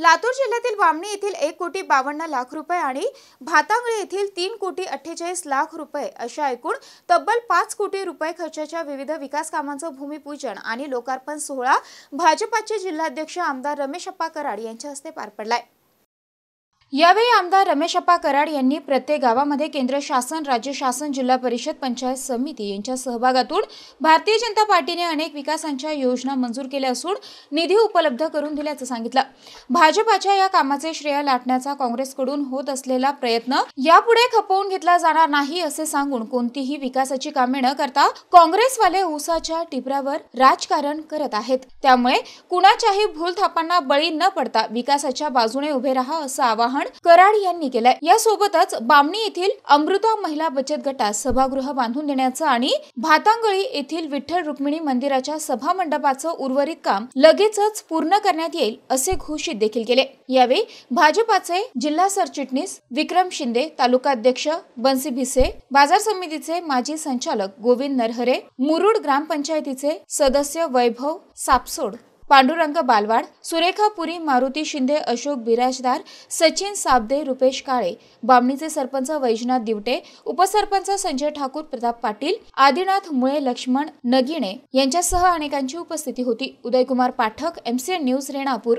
लातूर जिल्ह्यातील वामणी येथील एक कोटी बावन्न लाख रुपये आणि भातांगळे येथील तीन कोटी अठ्ठेचाळीस लाख रुपये अशा एकूण तब्बल पाच कोटी रुपये खर्चाच्या विविध विकास कामांचं भूमिपूजन आणि लोकार्पण सोहळा भाजपाचे जिल्हाध्यक्ष आमदार रमेश अप्पा कराड यांच्या हस्ते पार पडलाय यावेळी आमदार रमेश अप्पा कराड यांनी प्रत्येक गावामध्ये केंद्र शासन राज्य शासन जिल्हा परिषद पंचायत समिती यांच्या सहभागातून भारतीय जनता पार्टीने अनेक विकासांच्या योजना मंजूर केल्या असून निधी उपलब्ध करून दिल्याचं सांगितलं भाजपाच्या या कामाचे श्रेय लाटण्याचा काँग्रेसकडून होत असलेला प्रयत्न यापुढे खपवून घेतला जाणार नाही असे सांगून कोणतीही विकासाची कामे न करता काँग्रेसवाले उसाच्या टिपऱ्यावर राजकारण करत आहेत त्यामुळे कुणाच्याही भूलथापांना बळी न पडता विकासाच्या बाजूने उभे राहा असं आवाहन आवाहन कराड यांनी केलंय यासोबतच बामणी येथील अमृता महिला बचत गटात सभागृह बांधून देण्याचं आणि भातांगळी येथील विठ्ठल रुक्मिणी मंदिराच्या सभा मंडपाचं उर्वरित काम लगेचच पूर्ण करण्यात येईल असे घोषित देखील केले यावेळी भाजपाचे जिल्हा सरचिटणीस विक्रम शिंदे तालुकाध्यक्ष बन्सी भिसे बाजार समितीचे माजी संचालक गोविंद नरहरे मुरुड ग्रामपंचायतीचे सदस्य वैभव सापसोड पांडुरंग बालवाड सुरेखा पुरी मारुती शिंदे अशोक बिराजदार सचिन साबदे रुपेश काळे बामणीचे सरपंच वैजनाथ दिवटे उपसरपंच संजय ठाकूर प्रताप पाटील आदिनाथ मुळे लक्ष्मण नगिणे यांच्यासह अनेकांची उपस्थिती होती उदयकुमार पाठक एमसीएन न्यूज रेणापूर